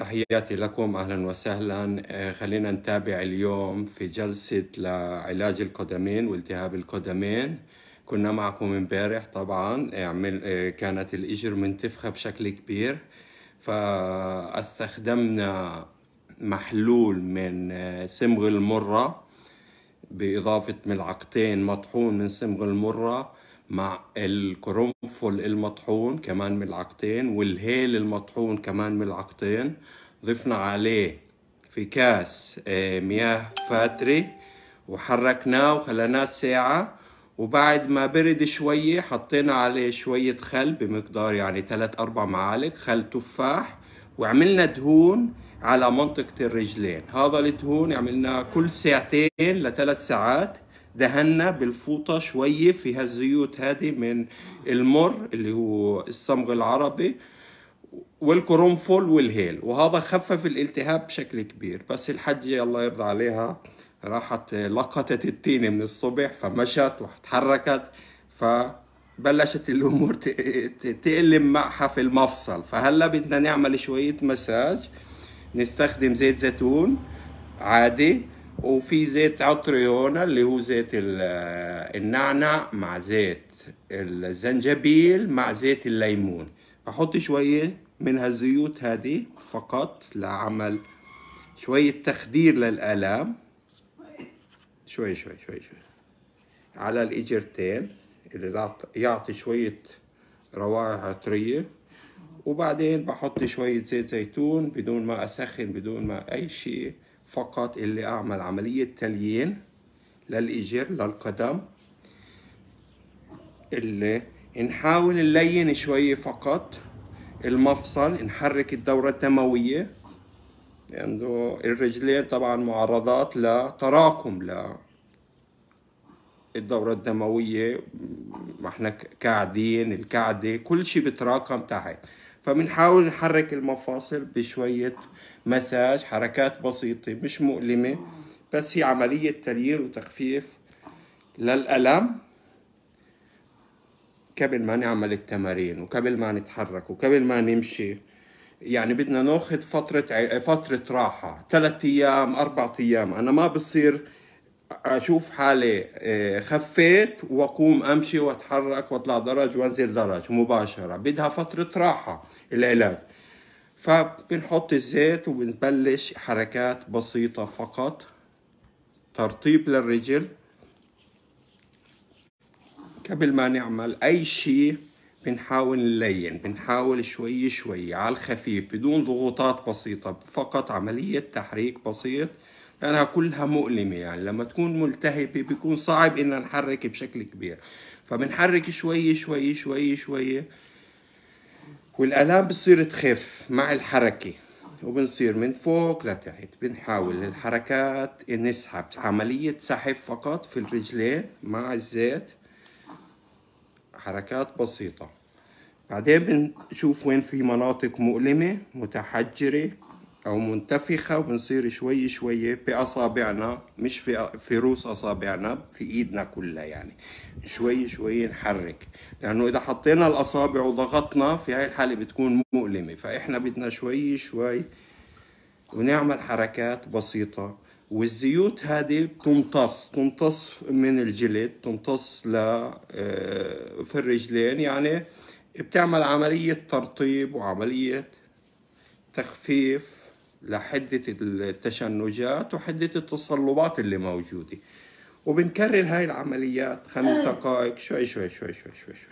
تحياتي لكم اهلا وسهلا آه، خلينا نتابع اليوم في جلسة لعلاج القدمين والتهاب القدمين كنا معكم امبارح طبعا آه، كانت الاجر منتفخة بشكل كبير فاستخدمنا محلول من آه، سمغ المرة بإضافة ملعقتين مطحون من سمغ المرة مع القرنفل المطحون كمان ملعقتين والهيل المطحون كمان ملعقتين ضفنا عليه في كاس آه، مياه فاترة وحركناه وخلناه ساعة وبعد ما برد شوية حطينا عليه شوية خل بمقدار يعني 3 أربع معالق خل تفاح وعملنا دهون على منطقة الرجلين هذا الدهون عملناه كل ساعتين لثلاث ساعات دهنا بالفوطة شوية فيها زيوت هذه من المر اللي هو الصمغ العربي والقرنفل والهيل وهذا خفف الالتهاب بشكل كبير بس الحجة الله يرضى عليها راحت لقطت التينة من الصبح فمشت وتحركت فبلشت الأمور تقلم معها في المفصل فهلا بدنا نعمل شوية مساج نستخدم زيت زيتون عادي وفي زيت عطري هنا اللي هو زيت النعنع مع زيت الزنجبيل مع زيت الليمون احط شوية من هالزيوت هذه فقط لعمل شوية تخدير للآلام شوي شوي شوي شوي على الإجرتين اللي يعطي شوية روائح عطرية وبعدين بحط شوية زيت زيتون بدون ما أسخن بدون ما أي شيء فقط اللي أعمل عملية تليين للإجر للقدم اللي نحاول نلين شوية فقط المفصل نحرك الدورة الدموية لأنه الرجلين طبعا معرضات لتراكم ل الدورة الدموية واحنا احنا قاعدين الكعدة كل شيء بتراكم تحت فبنحاول نحرك المفاصل بشوية مساج حركات بسيطة مش مؤلمة بس هي عملية تليين وتخفيف للألم قبل ما نعمل التمارين وقبل ما نتحرك وقبل ما نمشي يعني بدنا ناخذ فترة فترة راحة ثلاث أيام أربع أيام أنا ما بصير اشوف حالي آه، خفيت واقوم امشي واتحرك واطلع درج وانزل درج مباشره بدها فتره راحه العلاج فبنحط الزيت وبنبلش حركات بسيطه فقط ترطيب للرجل قبل ما نعمل اي شيء بنحاول نلين بنحاول شوي شوي على الخفيف بدون ضغوطات بسيطة فقط عملية تحريك بسيط لأنها كلها مؤلمة يعني لما تكون ملتهبة بيكون صعب إننا نحرك بشكل كبير فبنحرك شوي شوي شوي شوي والآلام بتصير تخف مع الحركة وبنصير من فوق لتحت بنحاول الحركات نسحب عملية سحب فقط في الرجلين مع الزيت حركات بسيطة بعدين بنشوف وين في مناطق مؤلمة متحجرة أو منتفخة وبنصير شوي شوي بأصابعنا مش في, في روس أصابعنا في إيدنا كلها يعني شوي شوي نحرك لأنه إذا حطينا الأصابع وضغطنا في هاي الحالة بتكون مؤلمة فإحنا بدنا شوي شوي ونعمل حركات بسيطة والزيوت هذه بتمتص تمتص من الجلد تمتص ل آه، في الرجلين يعني بتعمل عملية ترطيب وعملية تخفيف لحدة التشنجات وحدة التصلبات اللي موجودة وبنكرر هاي العمليات خمس آه. دقائق شوي شوي شوي شوي شوي شوي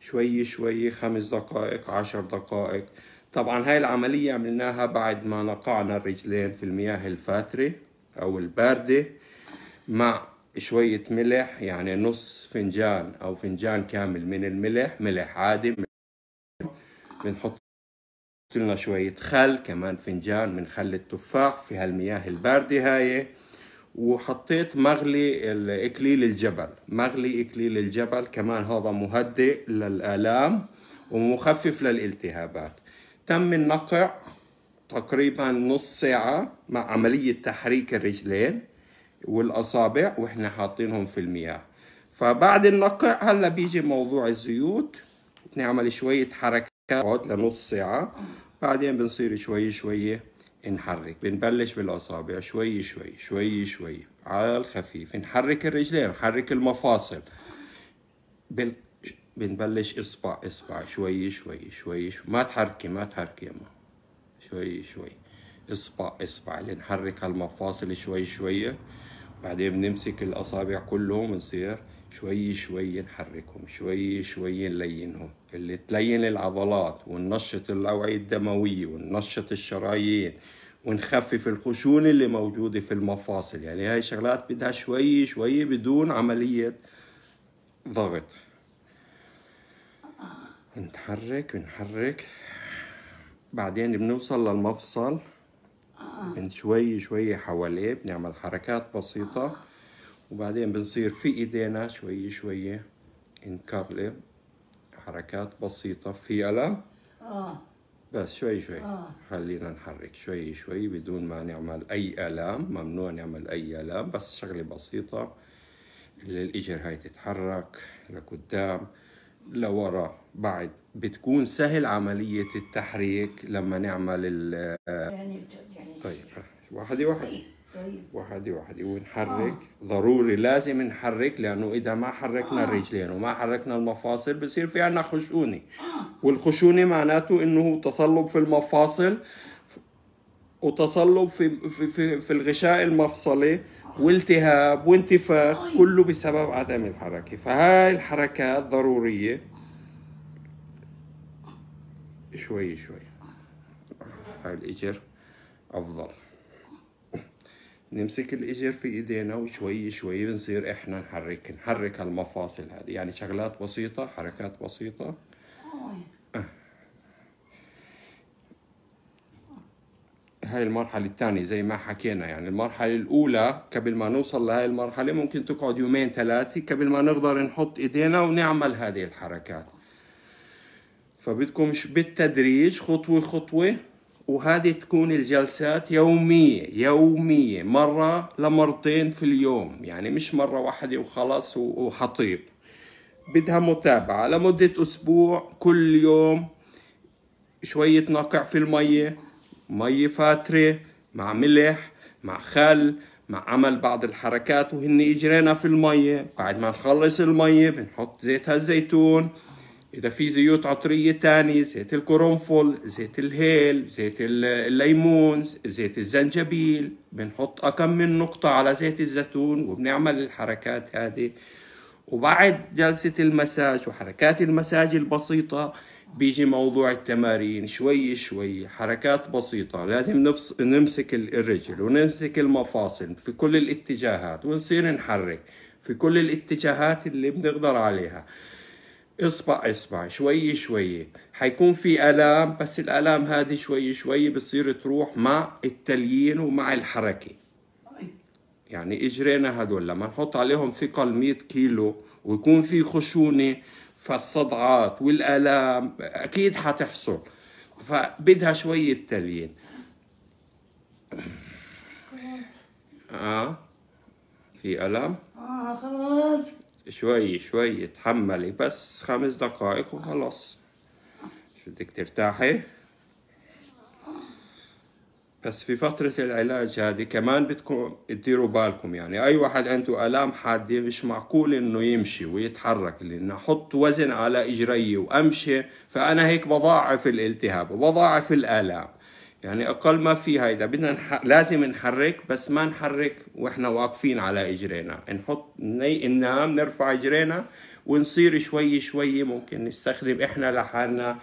شوي شوي خمس دقائق عشر دقائق طبعا هاي العملية عملناها بعد ما نقعنا الرجلين في المياه الفاترة أو الباردة مع شوية ملح يعني نص فنجان أو فنجان كامل من الملح ملح عادي بنحط لنا شوية خل كمان فنجان من خل التفاح في هالمياه الباردة هاي وحطيت مغلي اكليل الجبل مغلي اكليل الجبل كمان هذا مهدئ للآلام ومخفف للالتهابات تم النقع تقريبا نص ساعة مع عملية تحريك الرجلين والأصابع وإحنا حاطينهم في المياه فبعد النقع هلا بيجي موضوع الزيوت نعمل شوية حركات لنص ساعة بعدين بنصير شوي شوي نحرك بنبلش بالأصابع شوي شوي شوي شوي على الخفيف نحرك الرجلين نحرك المفاصل بن... بنبلش إصبع إصبع شوي شوي شوي, شوي. ما تحركي ما تحركي ما. شوي شوي إصبع إصبع لنحرك هالمفاصل شوي شوي بعدين بنمسك الأصابع كلهم ونصير شوي شوي نحركهم شوي شوي نلينهم اللي تلين العضلات وننشط الأوعية الدموية وننشط الشرايين ونخفف الخشونة اللي موجودة في المفاصل يعني هاي شغلات بدها شوي شوي بدون عملية ضغط نتحرك ونحرك بعدين بنوصل للمفصل آه. من شوي شوي حواليه بنعمل حركات بسيطة وبعدين بنصير في ايدينا شوي شوي نكرلي حركات بسيطة في ألم؟ آه بس شوي شوي آه. خلينا نحرك شوي شوي بدون ما نعمل أي ألام ممنوع نعمل أي ألام بس شغلة بسيطة للإجر الإجر هاي تتحرك لقدام لورا بعد بتكون سهل عملية التحريك لما نعمل ال يعني يعني طيب واحدة واحدة طيب. وحدي وحدي ونحرك آه. ضروري لازم نحرك لانه اذا ما حركنا آه. الرجلين وما حركنا المفاصل بصير في عنا خشونه آه. والخشونه معناته انه تصلب في المفاصل وتصلب في في في, في الغشاء المفصلي والتهاب وانتفاخ آه. كله بسبب عدم الحركه فهاي الحركات ضروريه شوي شوي هاي الاجر افضل نمسك الإجر في إيدينا وشوي شوي بنصير إحنا نحرك نحرك المفاصل هذه يعني شغلات بسيطة حركات بسيطة أه. هاي المرحلة الثانية زي ما حكينا يعني المرحلة الأولى قبل ما نوصل لهاي المرحلة ممكن تقعد يومين ثلاثة قبل ما نقدر نحط إيدينا ونعمل هذه الحركات فبدكم بالتدريج خطوة خطوة وهذه تكون الجلسات يومية يومية مرة لمرتين في اليوم يعني مش مرة واحدة وخلاص وحطيب بدها متابعة لمدة أسبوع كل يوم شوية نقع في المية مية فاترة مع ملح مع خل مع عمل بعض الحركات وهن اجرينا في المية بعد ما نخلص المية بنحط زيت الزيتون إذا في زيوت عطرية تانية زيت القرنفل زيت الهيل زيت الليمون زيت الزنجبيل بنحط أكم من نقطة على زيت الزيتون وبنعمل الحركات هذه وبعد جلسة المساج وحركات المساج البسيطة بيجي موضوع التمارين شوي شوي حركات بسيطة لازم نمسك الرجل ونمسك المفاصل في كل الاتجاهات ونصير نحرك في كل الاتجاهات اللي بنقدر عليها اصبع اصبع شوي شوي حيكون في الام بس الالام هذه شوي شوي بتصير تروح مع التليين ومع الحركه يعني اجرينا هدول لما نحط عليهم ثقل 100 كيلو ويكون في خشونه فالصدعات والالام اكيد حتحصل فبدها شويه تليين اه في الم اه خلاص شوية شوية اتحملي بس خمس دقائق وخلاص شو بدك ترتاحي بس في فترة العلاج هذه كمان بدكم تديروا بالكم يعني أي واحد عنده آلام حادة مش معقول إنه يمشي ويتحرك لأنه أحط وزن على إجري وأمشي فأنا هيك بضاعف الالتهاب وبضاعف الآلام يعني اقل ما في هيدا بدنا نح... لازم نحرك بس ما نحرك واحنا واقفين على اجرينا نحط ننام نرفع اجرينا ونصير شوي شوي ممكن نستخدم احنا لحالنا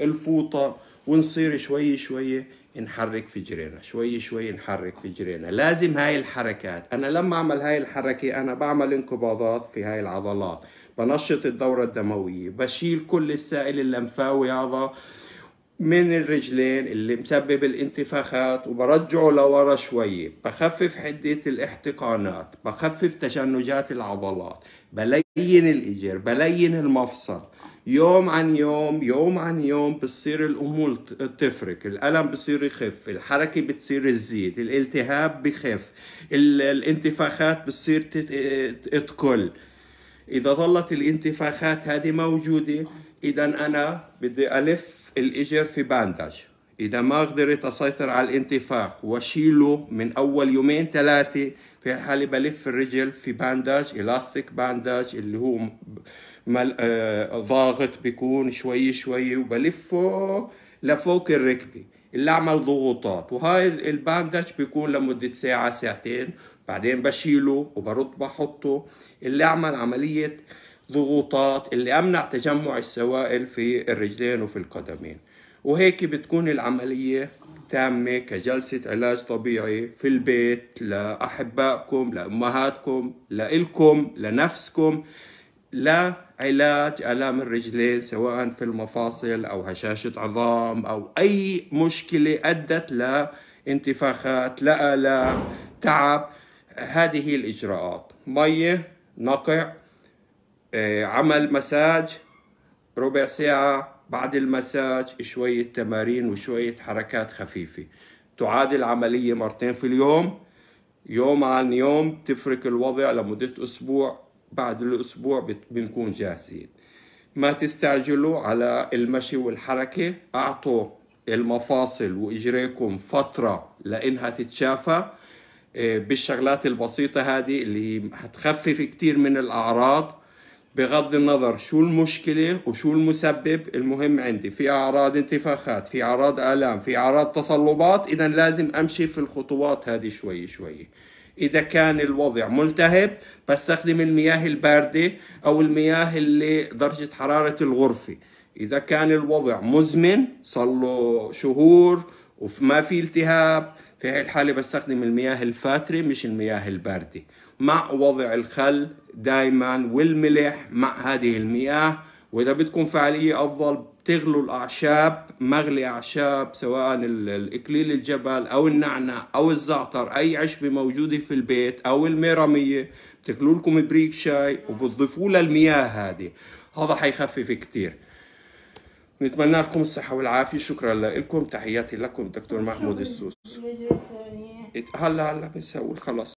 الفوطه ونصير شوي شوي نحرك في جرينا شوي شوي نحرك في جرينا لازم هاي الحركات أنا لما أعمل هاي الحركة أنا بعمل انقباضات في هاي العضلات بنشط الدورة الدموية بشيل كل السائل اللمفاوي هذا من الرجلين اللي مسبب الانتفاخات وبرجعه لورا شوية بخفف حدة الاحتقانات بخفف تشنجات العضلات بلين الإجر بلين المفصل يوم عن يوم يوم عن يوم بتصير الأمور تفرق الألم بصير يخف الحركة بتصير تزيد الالتهاب بخف الانتفاخات بتصير تقل إذا ظلت الانتفاخات هذه موجودة إذا أنا بدي ألف الإجر في باندج إذا ما قدرت أسيطر على الانتفاخ وأشيله من أول يومين ثلاثة في الحالة بلف الرجل في باندج إلاستيك باندج اللي هو مل... آه... ضاغط بيكون شوي شوي وبلفه لفوق الركبة اللي عمل ضغوطات وهاي الباندج بيكون لمدة ساعة ساعتين بعدين بشيله وبرد بحطه اللي عمل عملية ضغوطات اللي امنع تجمع السوائل في الرجلين وفي القدمين وهيك بتكون العمليه تامه كجلسه علاج طبيعي في البيت لاحبائكم لامهاتكم لإلكم لنفسكم لعلاج الام الرجلين سواء في المفاصل او هشاشه عظام او اي مشكله ادت لانتفاخات لالام تعب هذه الاجراءات ميه نقع آه، عمل مساج ربع ساعة بعد المساج شوية تمارين وشوية حركات خفيفة تعاد العملية مرتين في اليوم يوم عن يوم تفرك الوضع لمدة أسبوع بعد الأسبوع بنكون جاهزين ما تستعجلوا على المشي والحركة أعطوا المفاصل وإجريكم فترة لإنها تتشافى آه، بالشغلات البسيطة هذه اللي هتخفف كتير من الأعراض بغض النظر شو المشكلة وشو المسبب المهم عندي في أعراض انتفاخات في أعراض آلام في أعراض تصلبات إذا لازم أمشي في الخطوات هذه شوي شوي إذا كان الوضع ملتهب بستخدم المياه الباردة أو المياه اللي درجة حرارة الغرفة إذا كان الوضع مزمن صار له شهور وما في التهاب في هاي الحالة بستخدم المياه الفاترة مش المياه الباردة مع وضع الخل دايما والملح مع هذه المياه واذا بدكم فعاليه افضل تغلوا الاعشاب مغلي اعشاب سواء الاكليل الجبل او النعنع او الزعتر اي عشبه موجوده في البيت او الميراميه بتغلوا لكم بريك شاي وبتضيفوا لها المياه هذه هذا حيخفف كتير نتمنى لكم الصحه والعافيه شكرا لكم تحياتي لكم دكتور محمود السوس هلا هلا بنسوي خلاص